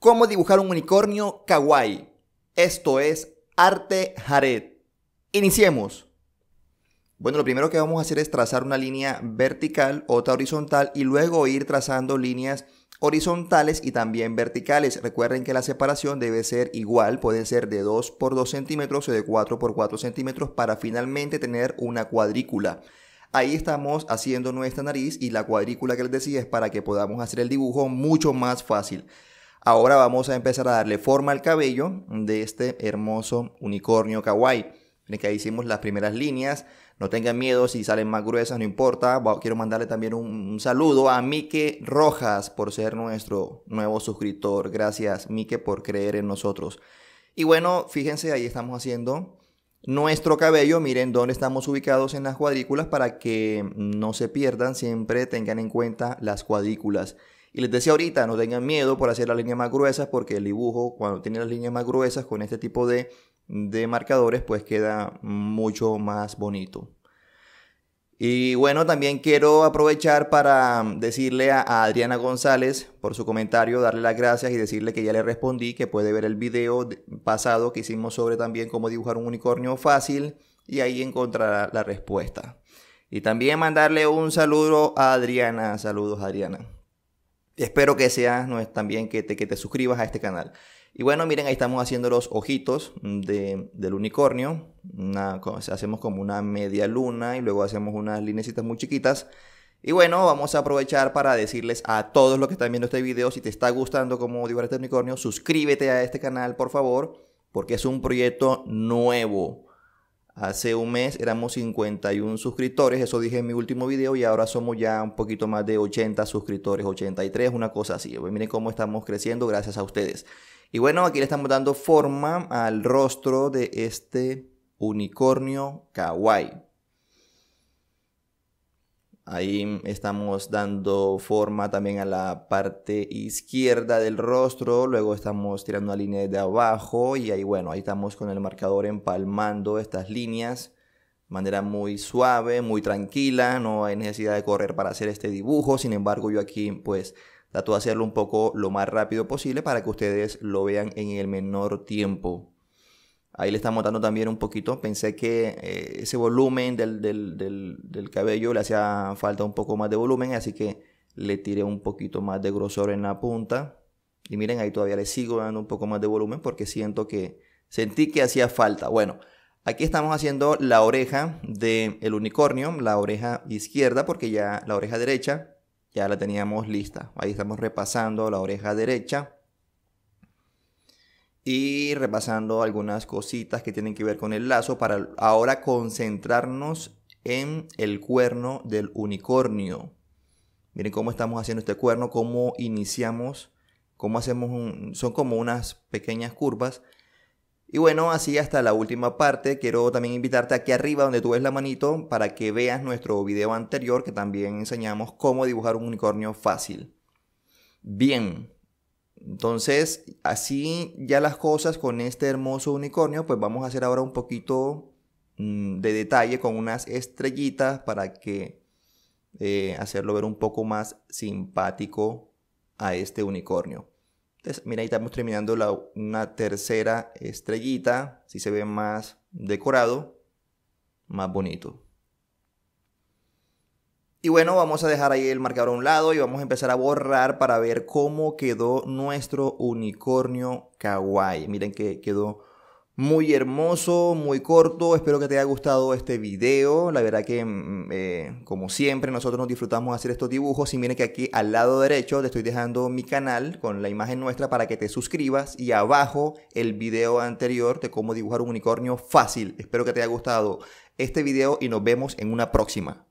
Cómo dibujar un unicornio kawaii. Esto es Arte Jared. Iniciemos. Bueno, lo primero que vamos a hacer es trazar una línea vertical, otra horizontal y luego ir trazando líneas horizontales y también verticales. Recuerden que la separación debe ser igual, puede ser de 2 por 2 centímetros o de 4 por 4 centímetros para finalmente tener una cuadrícula. Ahí estamos haciendo nuestra nariz y la cuadrícula que les decía es para que podamos hacer el dibujo mucho más fácil. Ahora vamos a empezar a darle forma al cabello de este hermoso unicornio kawaii. Miren que hicimos las primeras líneas. No tengan miedo si salen más gruesas, no importa. Quiero mandarle también un, un saludo a Mike Rojas por ser nuestro nuevo suscriptor. Gracias Mike por creer en nosotros. Y bueno, fíjense, ahí estamos haciendo nuestro cabello. Miren dónde estamos ubicados en las cuadrículas para que no se pierdan. Siempre tengan en cuenta las cuadrículas. Y les decía ahorita, no tengan miedo por hacer las líneas más gruesas porque el dibujo cuando tiene las líneas más gruesas con este tipo de, de marcadores pues queda mucho más bonito. Y bueno, también quiero aprovechar para decirle a, Adriana González por su comentario, darle las gracias y decirle que ya le respondí, que puede ver el video pasado que hicimos sobre también cómo dibujar un unicornio fácil y ahí encontrará la respuesta. Y también mandarle un saludo a Adriana. Saludos, Adriana. Espero que sea no, también que te, que te suscribas a este canal. Y bueno, miren, ahí estamos haciendo los ojitos del unicornio. hacemos como una media luna y luego hacemos unas linecitas muy chiquitas. Y bueno, vamos a aprovechar para decirles a todos los que están viendo este video, si te está gustando cómo dibujar este unicornio, suscríbete a este canal, por favor, porque es un proyecto nuevo. Hace un mes éramos 51 suscriptores, eso dije en mi último video, y ahora somos ya un poquito más de 80 suscriptores, 83, una cosa así. Pues miren cómo estamos creciendo gracias a ustedes. Y bueno, aquí le estamos dando forma al rostro de este unicornio kawaii. Ahí estamos dando forma también a la parte izquierda del rostro, luego estamos tirando una línea de abajo y ahí bueno, ahí estamos con el marcador empalmando estas líneas de manera muy suave, muy tranquila, no hay necesidad de correr para hacer este dibujo, sin embargo yo aquí pues trato de hacerlo un poco lo más rápido posible para que ustedes lo vean en el menor tiempo. Ahí le estamos dando también un poquito. Pensé que eh, ese volumen del, cabello le hacía falta un poco más de volumen, así que le tiré un poquito más de grosor en la punta. Y miren, ahí todavía le sigo dando un poco más de volumen porque siento que sentí que hacía falta. Bueno, aquí estamos haciendo la oreja del el unicornio, la oreja izquierda, porque ya la oreja derecha ya la teníamos lista. Ahí estamos repasando la oreja derecha y repasando algunas cositas que tienen que ver con el lazo para ahora concentrarnos en el cuerno del unicornio. Miren cómo estamos haciendo este cuerno, cómo iniciamos, cómo hacemos un, son como unas pequeñas curvas. Y bueno, así hasta la última parte. Quiero también invitarte aquí arriba donde tú ves la manito para que veas nuestro video anterior que también enseñamos cómo dibujar un unicornio fácil. Bien, entonces, así ya las cosas con este hermoso unicornio, pues vamos a hacer ahora un poquito mm, de detalle con unas estrellitas para que eh, hacerlo ver un poco más simpático a este unicornio. Entonces, mira, ahí estamos terminando la, una tercera estrellita, si se ve más decorado, más bonito. Y bueno, vamos a dejar ahí el marcador a un lado y vamos a empezar a borrar para ver cómo quedó nuestro unicornio kawaii. Miren que quedó muy hermoso, muy corto. Espero que te haya gustado este video. La verdad que, mm, eh, como siempre, nosotros nos disfrutamos hacer estos dibujos. Y miren que aquí al lado derecho te estoy dejando mi canal con la imagen nuestra para que te suscribas. Y abajo el video anterior de cómo dibujar un unicornio fácil. Espero que te haya gustado este video y nos vemos en una próxima.